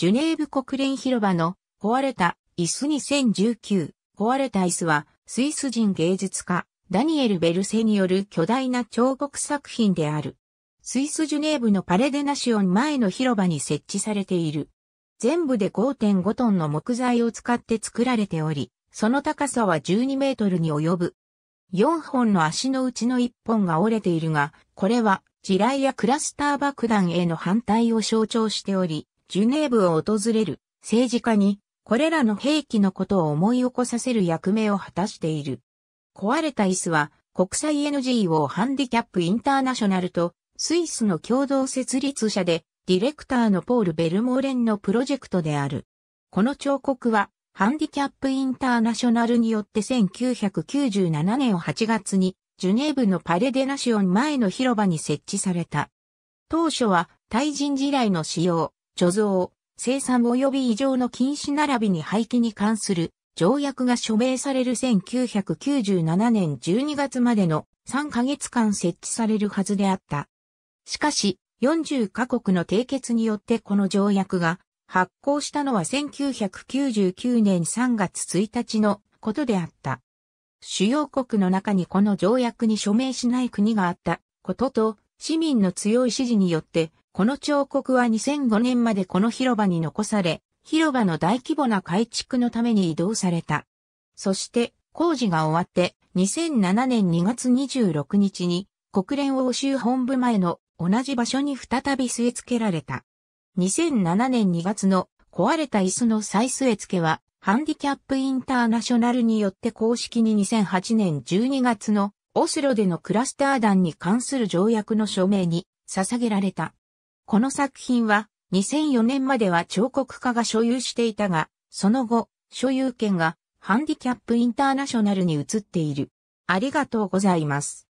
ジュネーブ国連広場の壊れた椅子2019壊れた椅子はスイス人芸術家ダニエル・ベルセによる巨大な彫刻作品である。スイス・ジュネーブのパレデナシオン前の広場に設置されている。全部で5.5トンの木材を使って作られており、その高さは12メートルに及ぶ。4本の足のうちの1本が折れているが、これは地雷やクラスター爆弾への反対を象徴しており、ジュネーブを訪れる政治家に、これらの兵器のことを思い起こさせる役目を果たしている。壊れた椅子は国際 NGO ハンディキャップインターナショナルとスイスの共同設立者でディレクターのポール・ベルモーレンのプロジェクトである。この彫刻はハンディキャップインターナショナルによって1997年8月にジュネーブのパレデナシオン前の広場に設置された。当初は対人地雷の使用、貯蔵、生産及び異常の禁止並びに廃棄に関する条約が署名される1997年12月までの3ヶ月間設置されるはずであった。しかし、40カ国の締結によってこの条約が発効したのは1999年3月1日のことであった。主要国の中にこの条約に署名しない国があったことと市民の強い支持によってこの彫刻は2005年までこの広場に残され、広場の大規模な改築のために移動された。そして工事が終わって2007年2月26日に国連欧州本部前の同じ場所に再び据え付けられた。2007年2月の壊れた椅子の再据え付けはハンディキャップインターナショナルによって公式に2008年12月のオスロでのクラスター弾に関する条約の署名に捧げられた。この作品は2004年までは彫刻家が所有していたが、その後、所有権がハンディキャップインターナショナルに移っている。ありがとうございます。